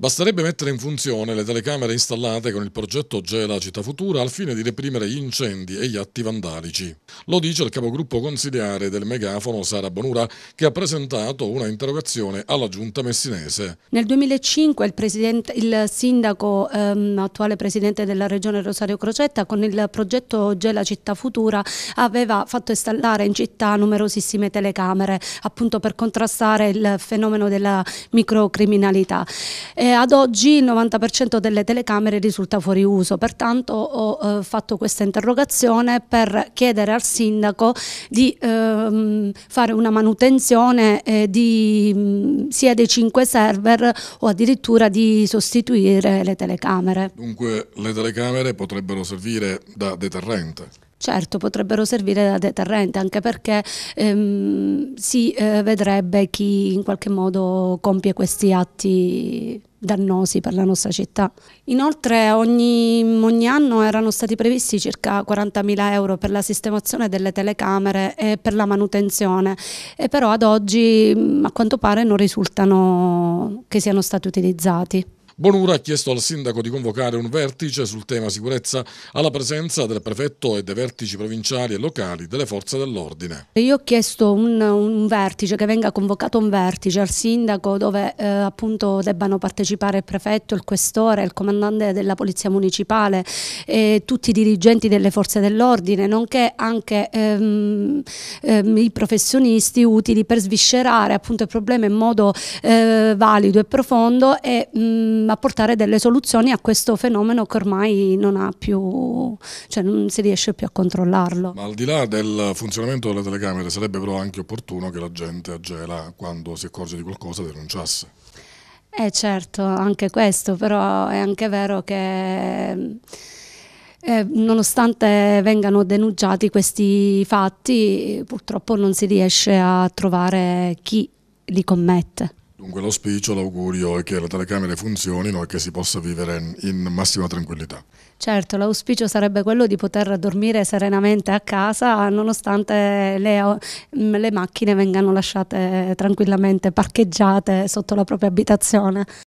Basterebbe mettere in funzione le telecamere installate con il progetto Gela Città Futura al fine di reprimere gli incendi e gli atti vandalici. Lo dice il capogruppo consigliare del megafono Sara Bonura che ha presentato una interrogazione alla giunta messinese. Nel 2005 il, il sindaco, ehm, attuale presidente della regione Rosario Crocetta, con il progetto Gela Città Futura aveva fatto installare in città numerosissime telecamere appunto per contrastare il fenomeno della microcriminalità. Eh, eh, ad oggi il 90% delle telecamere risulta fuori uso, pertanto ho eh, fatto questa interrogazione per chiedere al sindaco di ehm, fare una manutenzione eh, di, mh, mm, sia dei 5 server o addirittura di sostituire le telecamere. Dunque le telecamere potrebbero servire da deterrente? certo potrebbero servire da deterrente, anche perché ehm, si eh, vedrebbe chi in qualche modo compie questi atti dannosi per la nostra città. Inoltre ogni, ogni, anno erano stati previsti circa 40.000 euro per la sistemazione delle telecamere e per la manutenzione, e però ad oggi mm, a quanto pare non risultano che siano stati utilizzati. Bonura ha chiesto al sindaco di convocare un vertice sul tema sicurezza alla presenza del prefetto e dei vertici provinciali e locali delle forze dell'ordine. Io ho chiesto un, un, vertice, che venga convocato un vertice al sindaco dove eh, appunto debbano partecipare il prefetto, il questore, il comandante della polizia municipale, eh, tutti i dirigenti delle forze dell'ordine, nonché anche ehm, ehm, i professionisti utili per sviscerare appunto il problema in modo eh, valido e profondo e mh, mm, apportare delle soluzioni a questo fenomeno che ormai non ha più, cioè non si riesce più a controllarlo. Ma al di là del funzionamento delle telecamere sarebbe però anche opportuno che la gente agela quando si accorge di qualcosa denunciasse. Eh certo, anche questo, però è anche vero che... Eh, nonostante vengano denunciati questi fatti, purtroppo non si riesce a trovare chi li commette. Dunque l'auspicio, l'augurio è che le telecamere funzionino e che si possa vivere in massima tranquillità. Certo, l'auspicio sarebbe quello di poter dormire serenamente a casa nonostante le, mm, le macchine vengano lasciate tranquillamente parcheggiate sotto la propria abitazione.